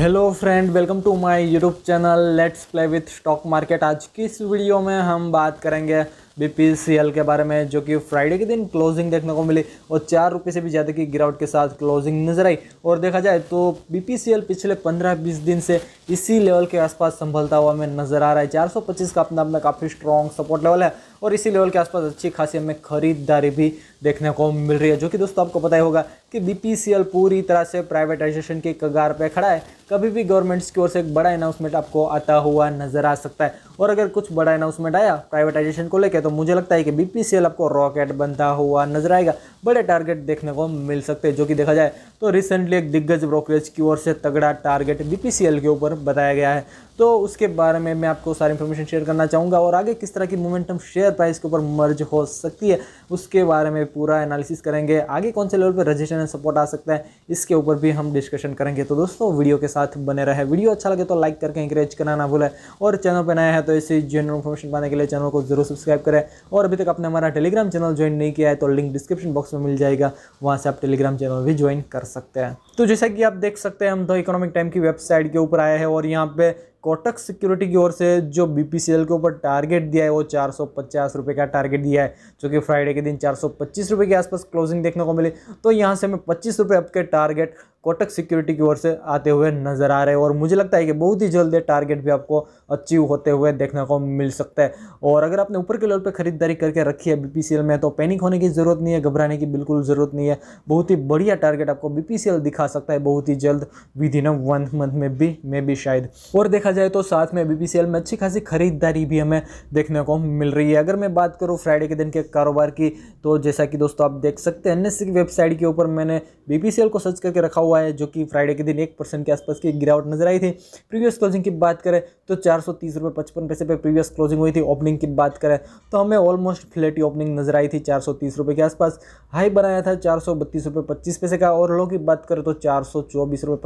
hello friend welcome to my YouTube channel let's play with stock market आज की इस video में हम बात करेंगे बीपीसीएल के बारे में जो कि फ्राइडे के दिन क्लोजिंग देखने को मिली और चार रुपये से भी ज़्यादा की गिरावट के साथ क्लोजिंग नज़र आई और देखा जाए तो बीपीसीएल पिछले पंद्रह बीस दिन से इसी लेवल के आसपास संभलता हुआ हमें नज़र आ रहा है चार का अपना अपना काफ़ी स्ट्रॉन्ग सपोर्ट लेवल है और इसी लेवल के आसपास अच्छी खासी हमें खरीदारी भी देखने को मिल रही है जो कि दोस्तों आपको पता ही होगा कि बीपीसीएल पूरी तरह से प्राइवेटाइजेशन के कगार पर खड़ा है कभी भी गवर्नमेंट्स की ओर से एक बड़ा अनाउंसमेंट आपको आता हुआ नजर आ सकता है और अगर कुछ बड़ा अनाउंसमेंट आया प्राइवेटाइजेशन को लेकर तो मुझे लगता है कि बीपीसीएल आपको रॉकेट बनता हुआ नजर आएगा बड़े टारगेट देखने को मिल सकते हैं जो कि देखा जाए तो रिसेंटली एक दिग्गज ब्रोकरेज की ओर से तगड़ा टारगेट बीपीसीएल के ऊपर बताया गया है तो उसके बारे में मैं आपको सारी इन्फॉर्मेशन शेयर करना चाहूँगा और आगे किस तरह की मोमेंटम शेयर प्राइस के ऊपर मर्ज हो सकती है उसके बारे में पूरा एनालिसिस करेंगे आगे कौन से लेवल पर रजिस्ट्रेशन एंड सपोर्ट आ सकता है इसके ऊपर भी हम डिस्कशन करेंगे तो दोस्तों वीडियो के साथ बने रहे वीडियो अच्छा लगे तो लाइक करके इंकरेज करना ना भूलें और चैनल पर नया है तो इसी जनरल इन्फॉर्मेशन पाने के लिए चैनल को जरूर सब्सक्राइब करें और अभी तक आपने हमारा टेलीग्राम चैनल ज्वाइन नहीं किया है तो लिंक डिस्क्रिप्शन बॉक्स में मिल जाएगा वहाँ से आप टेलीग्राम चैनल भी ज्वाइन कर सकते हैं तो जैसा कि आप देख सकते हैं हम दो इकोनॉमिक टाइम की वेबसाइट के ऊपर आए हैं और यहाँ पे कोटक सिक्योरिटी की ओर से जो बीपीसीएल के ऊपर टारगेट दिया है वो चार सौ का टारगेट दिया है जो कि फ्राइडे के दिन चार सौ के आसपास क्लोजिंग देखने को मिली तो यहाँ से हमें पच्चीस रुपये के टारगेट कोटक सिक्योरिटी की ओर से आते हुए नजर आ रहे हैं और मुझे लगता है कि बहुत ही जल्द ये टारगेट भी आपको अचीव होते हुए देखने को मिल सकता है और अगर आपने ऊपर के लेवल पर खरीदारी करके रखी है बी में तो पैनिक होने की ज़रूरत नहीं है घबराने की बिल्कुल ज़रूरत नहीं है बहुत ही बढ़िया टारगेट आपको बी दिखा सकता है बहुत ही जल्द विद इन वन मंथ में भी मे भी शायद और देखा जाए तो साथ में बी में अच्छी खासी खरीदारी भी हमें देखने को मिल रही है अगर मैं बात करूँ फ्राइडे के दिन के कारोबार की तो जैसा कि दोस्तों आप देख सकते हैं एन की वेबसाइट के ऊपर मैंने बी को सर्च करके रखा हुआ हुआ है जो कि फ्राइडे के दिन एक परसेंट के आसपास की गिरावट नजर आई थी प्रीवियस क्लोजिंग की बात करें तो चार सौ तीस रुपये पचपन पैसे पर प्रीवियस क्लोजिंग हुई थी ओपनिंग की बात करें तो हमें ऑलमोस्ट फ्लैट ओपनिंग नजर आई थी चार सौ के आसपास हाई बनाया था चार सौ पैसे का और लो की बात करें तो चार सौ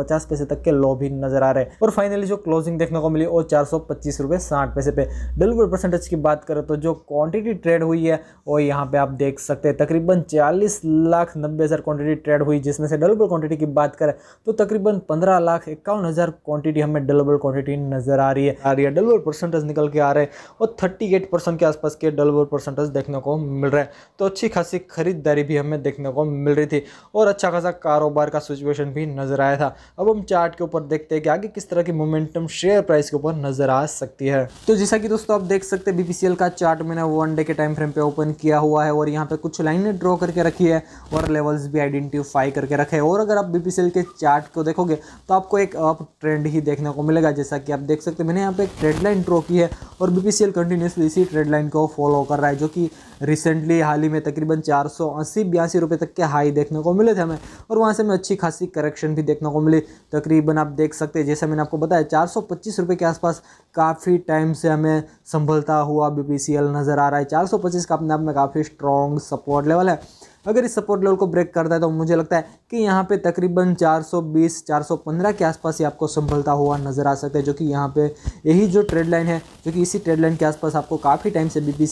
पैसे तक के लो भी नजर आ रहे हैं और फाइनली जो क्लोजिंग देखने को मिली वो चार सौ पैसे पे डिलीवर परसेंटेज की बात करें तो जो क्वांटिटी ट्रेड हुई है वो यहाँ पे आप देख सकते हैं तकरीबन चालीस लाख नब्बे हज़ार क्वांटिटी ट्रेड हुई जिसमें से डिलीवर क्वांटिटी की बात करें तो तकरीबन पंद्रह लाख इक्यावन हज़ार क्वान्टिटी हमें डलेबल क्वान्टिटी नज़र आ रही है आ रही है डलेबल परसेंटेज निकल के आ रहे हैं और थर्टी एट परसेंट के आसपास के डलेबल परसेंटेज देखने को मिल रहा है तो अच्छी खासी खरीदारी भी हमें देखने को मिल रही थी और अच्छा खासा कारोबार का सिचुएशन भी नज़र आया था अब हम चार्ट के ऊपर देखते हैं कि आगे किस तरह की मोमेंटम शेयर प्राइस के ऊपर नज़र आ सकती है तो जैसा कि दोस्तों आप देख सकते हैं बी का चार्ट मैंने वन डे के टाइम फ्रेम पर ओपन किया हुआ है और यहाँ पर कुछ लाइनें ड्रॉ करके रखी है और लेवल्स भी आइडेंटिफाई करके रखे और अगर आप बी ऑयल के चार्ट को देखोगे तो आपको एक अप ट्रेंड ही देखने को मिलेगा जैसा कि आप देख सकते हैं मैंने यहाँ पे एक ट्रेड लाइन ड्रॉ की है और बी पी कंटिन्यूसली इसी ट्रेड लाइन को फॉलो कर रहा है जो कि रिसेंटली हाल ही में तकरीबन चार सौ अस्सी तक के हाई देखने को मिले थे हमें और वहाँ से हमें अच्छी खासी करेक्शन भी देखने को मिली तकरीबन आप देख सकते हैं जैसे मैंने आपको बताया चार सौ के आसपास काफ़ी टाइम से हमें संभलता हुआ बी नज़र आ रहा है चार सौ का अपने आप में काफ़ी स्ट्रॉन्ग सपोर्ट लेवल है अगर इस सपोर्ट लेवल को ब्रेक करता है तो मुझे लगता है कि यहाँ पे तकरीबन 420 415 के आसपास ही आपको संभलता हुआ नज़र आ सकता है जो कि यहाँ पे यही जो ट्रेड लाइन है जो कि इसी ट्रेड लाइन के आसपास आपको काफ़ी टाइम से बी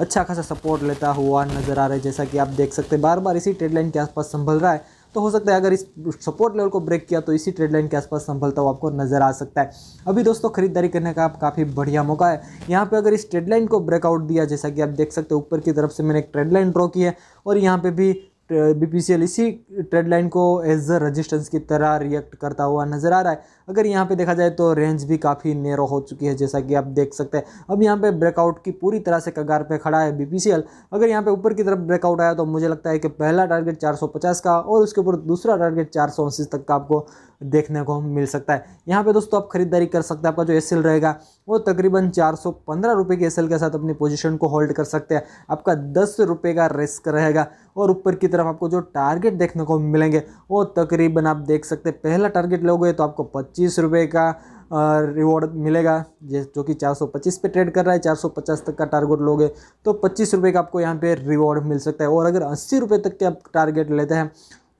अच्छा खासा सपोर्ट लेता हुआ नज़र आ रहा है जैसा कि आप देख सकते हैं बार बार इसी ट्रेड लाइन के आसपास संभल रहा है तो हो सकता है अगर इस सपोर्ट लेवल को ब्रेक किया तो इसी ट्रेड लाइन के आसपास संभलता हुआ आपको नजर आ सकता है अभी दोस्तों खरीदारी करने का काफ़ी बढ़िया मौका है यहाँ पर अगर इस ट्रेड लाइन को ब्रेकआउट दिया जैसा कि आप देख सकते हो ऊपर की तरफ से मैंने एक ट्रेड लाइन ड्रॉ की है और यहाँ पर भी बी पी सी एल इसी ट्रेड लाइन को एज अ रजिस्टेंस की तरह रिएक्ट करता हुआ नज़र आ रहा है अगर यहाँ पे देखा जाए तो रेंज भी काफ़ी नेरो हो चुकी है जैसा कि आप देख सकते हैं अब यहाँ पे ब्रेकआउट की पूरी तरह से कगार पे खड़ा है बीपीसीएल अगर यहाँ पे ऊपर की तरफ ब्रेकआउट आया तो मुझे लगता है कि पहला टारगेट 450 का और उसके ऊपर दूसरा टारगेट चार तक का आपको देखने को मिल सकता है यहाँ पे दोस्तों आप खरीदारी कर सकते हैं आपका जो एस रहेगा वो तकरीबन चार सौ के एस के साथ अपनी पोजिशन को होल्ड कर सकते हैं आपका दस का रिस्क रहेगा और ऊपर की तरफ तरफ आपको जो टारगेट देखने को मिलेंगे वो तकरीबन आप देख सकते हैं पहला टारगेट लोगे तो आपको पच्चीस रुपये का रिवॉर्ड मिलेगा जो कि 425 पे ट्रेड कर रहा है 450 तक का टारगेट लोगे तो पच्चीस रुपये का आपको यहाँ पे रिवॉर्ड मिल सकता है और अगर अस्सी रुपये तक के आप टारगेट लेते हैं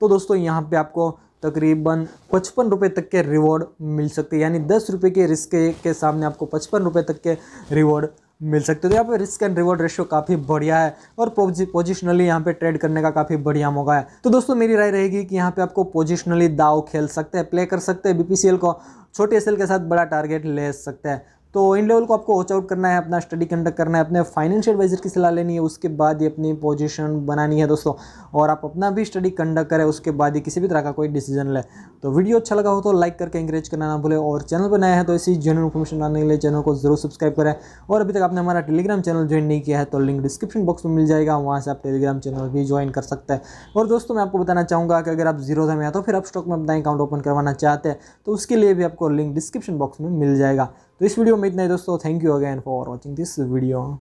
तो दोस्तों यहाँ पे आपको तकरीबन पचपन रुपये तक के रिवॉर्ड मिल सकते हैं यानी दस रुपये के रिस्क के सामने आपको पचपन रुपये तक के रिवॉर्ड मिल सकते हो तो यहाँ पे रिस्क एंड रिवॉर्ड रेशियो काफ़ी बढ़िया है और पोजिशनली यहाँ पे ट्रेड करने का काफ़ी बढ़िया मौका है तो दोस्तों मेरी राय रहेगी कि यहाँ पे आपको पोजिशनली दाव खेल सकते हैं प्ले कर सकते हैं बीपीसीएल को छोटे सेल के साथ बड़ा टारगेट ले सकते हैं तो इन लेवल को आपको वॉच आउट करना है अपना स्टडी कंडक्ट करना है अपने फाइनेंशियल एडवाइजर की सलाह लेनी है उसके बाद ही अपनी पोजीशन बनानी है दोस्तों और आप अपना भी स्टडी कंडक्ट करें उसके बाद ही किसी भी तरह का कोई डिसीजन लें तो वीडियो अच्छा लगा हो तो लाइक करके इंकरेज करना ना भूलें और चैनल पर नया है तो इसी जनरल इन्फॉर्मेशन लाने के लिए चैनल को जरूर सब्सक्राइब करें और अभी तक आपने हमारा टेलीग्राम चैनल ज्वाइन नहीं किया है तो लिंक डिस्क्रिप्शन बॉक्स में मिल जाएगा वहाँ से आप टेलीग्राम चैनल भी ज्वाइन कर सकते हैं और दोस्तों मैं आपको बताना चाहूँगा कि अगर आप जीरो में या तो फिर आप स्टॉक में अपना अकाउंट ओपन करवाना चाहते हैं तो उसके लिए भी आपको लिंक डिस्क्रिप्शन बॉक्स में मिल जाएगा तो इस वीडियो में इतना ही दोस्तों thank you again for watching this video